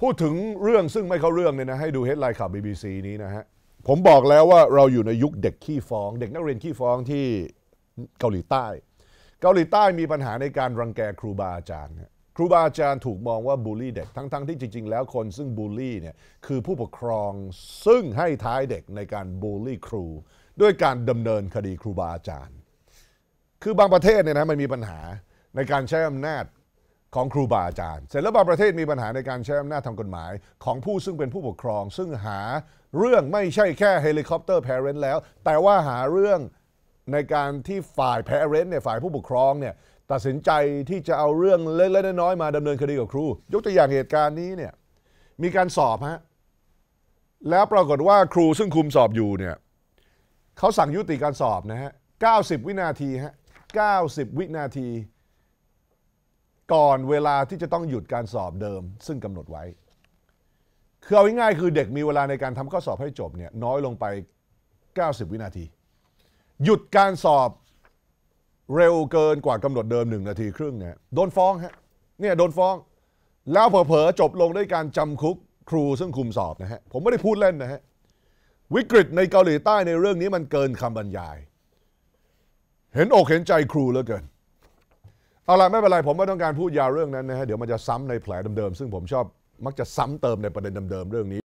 พูดถึงเรื่องซึ่งไม่เข้าเรื่องเนี่ยนะให้ดูเฮดไลน์ข่าว BBC นี้นะฮะผมบอกแล้วว่าเราอยู่ในยุคเด็กขี้ฟ้อง เด็กนักเรียนขี้ฟ้องที่เกาหลีใต้ เกาหลีใต้มีปัญหาในการรังแกครูบาอาจารย์ครูบาอาจารย์ถูกมองว่าบูลลี่เด็กทั้งๆทที่จริงๆ แล้วคนซึ่งบูลลี่เนี่ยคือผู้ปกครองซึ่งให้ท้ายเด็กในการบูลลี่ครู ด้วยการดำเนินคดีครูบาอาจารย์ คือบางประเทศเนี่ยนะมันมีปัญหาในการใช้อำนาจของครูบาอาจารย์เสร็จแล้วบางประเทศมีปัญหาในการใช้อำนาจทางกฎหมาย ของผู้ซึ่งเป็นผู้ปกครอง ซึ่งหาเรื่องไม่ใช่แค่เฮลิคอปเตอร์พร์เรนต์แล้ว แต่ว่าหาเรื่องในการที่ฝ่ายพร์เรนต์เนี่ยฝ่ายผู้ปกครองเนี่ยตัดสินใจที่จะเอาเรื่องเล็กๆน้อยๆมาดำเนินคดีกับครู ยกตัวอย่างเหตุการณ์นี้เนี่ยมีการสอบฮะแล้วปรากฏว่าครูซึ่งคุมสอบอยู่เนี่ยเขาสั่งยุติการสอบนะฮะ90 วินาทีฮะ90 วินาทีก่อนเวลาที่จะต้องหยุดการสอบเดิมซึ่งกำหนดไว้คือเอาง่ายๆคือเด็กมีเวลาในการทำข้อสอบให้จบเนี่ยน้อยลงไป 90 วินาที หยุดการสอบเร็วเกินกว่ากำหนดเดิมหนึ่งนาทีครึ่งเนี่ยโดนฟ้องฮะเนี่ยโดนฟ้อง แล้วเผลอๆจบลงด้วยการจำคุกครูซึ่งคุมสอบนะฮะผมไม่ได้พูดเล่นนะฮะวิกฤตในเกาหลีใต้ในเรื่องนี้มันเกินคำบรรยาย เห็นอกเห็นใจครูเหลือเกินเอาละไม่เป็นไร ผมไม่ต้องการพูดยาวเรื่องนั้นนะฮะเดี๋ยวมันจะซ้ำในแผลเดิมๆซึ่งผมชอบ มักจะซ้ำเติมในประเด็นเดิมๆเรื่องนี้